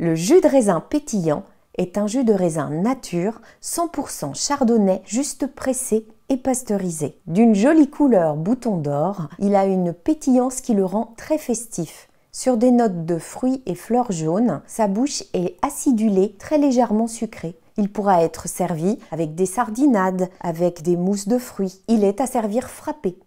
Le jus de raisin pétillant est un jus de raisin nature 100% chardonnay juste pressé et pasteurisé. D'une jolie couleur bouton d'or, il a une pétillance qui le rend très festif. Sur des notes de fruits et fleurs jaunes, sa bouche est acidulée, très légèrement sucrée. Il pourra être servi avec des sardinades, avec des mousses de fruits. Il est à servir frappé.